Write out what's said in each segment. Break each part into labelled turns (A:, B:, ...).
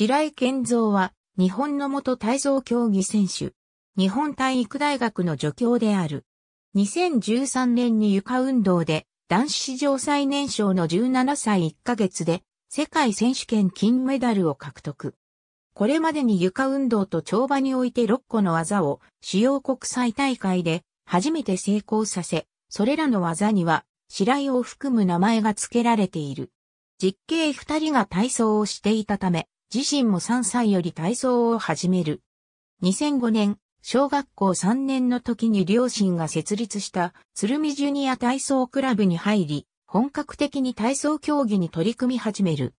A: 白井健三は、日本の元体操競技選手。日本体育大学の助教である。2013年に床運動で、男子史上最年少の17歳1ヶ月で、世界選手権金メダルを獲得。これまでに床運動と跳馬において6個の技を主要国際大会で初めて成功させ、それらの技には白井を含む名前が付けられている。実刑2人が体操をしていたため、自身も3歳より体操を始める。2005年、小学校3年の時に両親が設立した鶴見ジュニア体操クラブに入り、本格的に体操競技に取り組み始める。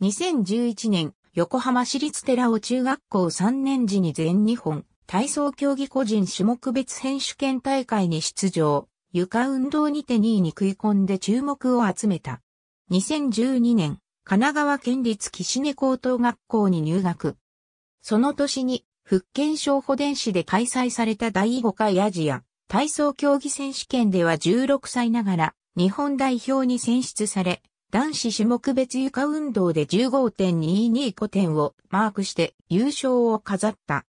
A: 2011年、横浜市立寺尾中学校3年時に全日本体操競技個人種目別選手権大会に出場、床運動にて2位に食い込んで注目を集めた。2012年、神奈川県立岸根高等学校に入学。その年に、福建省保電市で開催された第5回アジア体操競技選手権では16歳ながら日本代表に選出され、男子種目別床運動で15.225点をマークして優勝を飾った。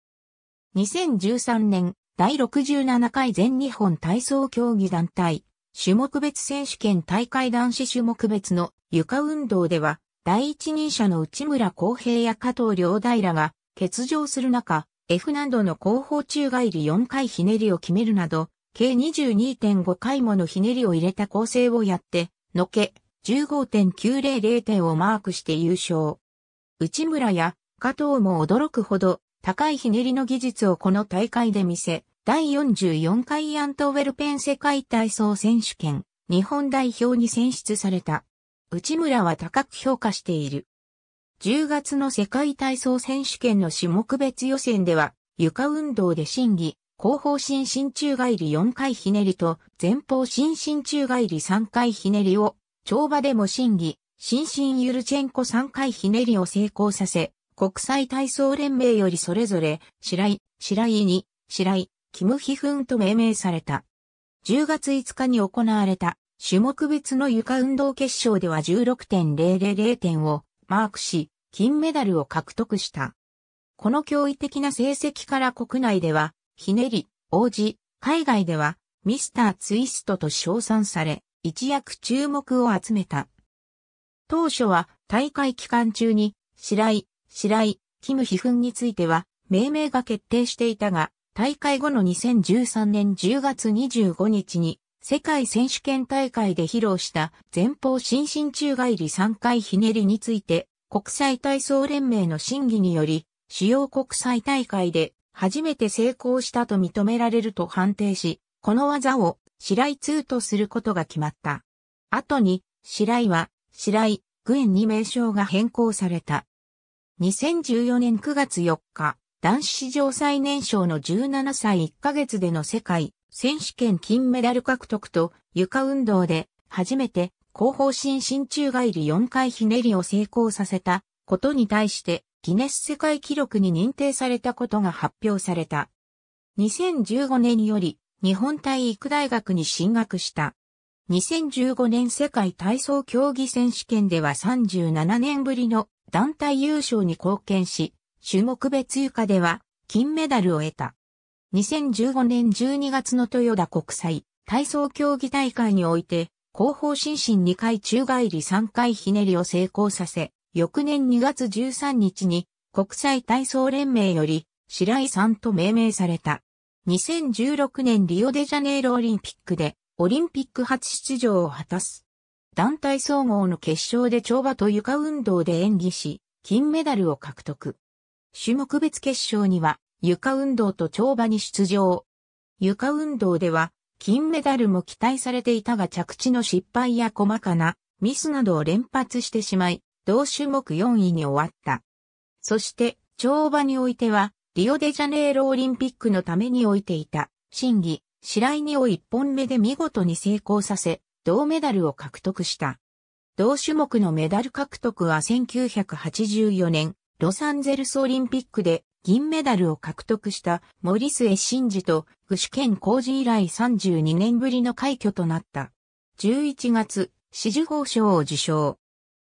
A: 2013年第67回全日本体操競技団体種目別選手権大会男子種目別の床運動では第一人者の内村航平や加藤良大らが欠場する中、F 難度の後方宙返り4回ひねりを決めるなど、計22.5回ものひねりを入れた構成をやって、のけ15.900点をマークして優勝。内村や加藤も驚くほど高いひねりの技術をこの大会で見せ、第44回アントウェルペン世界体操選手権日本代表に選出された。内村は高く評価している。10月の世界体操選手権の種目別予選では、床運動で審議、後方新身中返り4回ひねりと、前方新身中返り3回ひねりを、跳馬でも審議、新身ユルチェンコ3回ひねりを成功させ、国際体操連盟よりそれぞれ、白井、白井に、白井、キムヒフンと命名された。10月5日に行われた種目別の床運動決勝では16.000点をマークし、金メダルを獲得した。この驚異的な成績から国内では、ひねり、王子、海外では、ミスターツイストと称賛され、一躍注目を集めた。当初は大会期間中に、白井、白井、キムヒフンについては、命名が決定していたが、大会後の2013年10月25日に、世界選手権大会で披露した前方伸身宙返り3回ひねりについて国際体操連盟の審議により主要国際大会で初めて成功したと認められると判定し、この技を白井2とすることが決まった。後に白井は白井グエンに名称が変更された。2014年9月4日、男子史上最年少の17歳1ヶ月での世界選手権金メダル獲得と床運動で初めて後方伸身中返り4回ひねりを成功させたことに対してギネス世界記録に認定されたことが発表された。2015年より日本体育大学に進学した。2015年世界体操競技選手権では37年ぶりの団体優勝に貢献し、種目別床では金メダルを得た。2015年12月の豊田国際体操競技大会において、後方伸身2回宙返り3回ひねりを成功させ、翌年2月13日に国際体操連盟より白井さんと命名された。2016年リオデジャネイロオリンピックでオリンピック初出場を果たす。団体総合の決勝で跳馬と床運動で演技し、金メダルを獲得。種目別決勝には床運動と跳馬に出場。床運動では、金メダルも期待されていたが着地の失敗や細かなミスなどを連発してしまい、同種目4位に終わった。そして、跳馬においては、リオデジャネイロオリンピックのためにおいていた、審議、白井にを1本目で見事に成功させ、銅メダルを獲得した。同種目のメダル獲得は1984年、ロサンゼルスオリンピックで銀メダルを獲得した森末真二と具志堅工事以来32年ぶりの快挙となった。11月、紫綬褒章を受賞。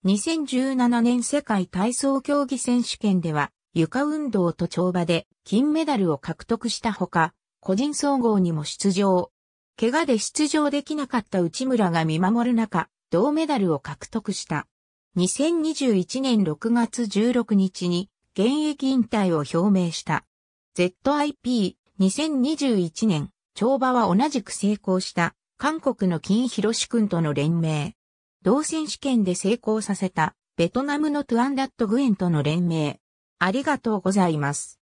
A: 2017年世界体操競技選手権では、床運動と跳馬で金メダルを獲得したほか、個人総合にも出場。怪我で出場できなかった内村が見守る中、銅メダルを獲得した。2021年6月16日に現役引退を表明した。ZIP2021 年、跳馬は同じく成功した韓国の金広志君との連名。同選手権で成功させたベトナムのトゥアンダットグエンとの連名。ありがとうございます。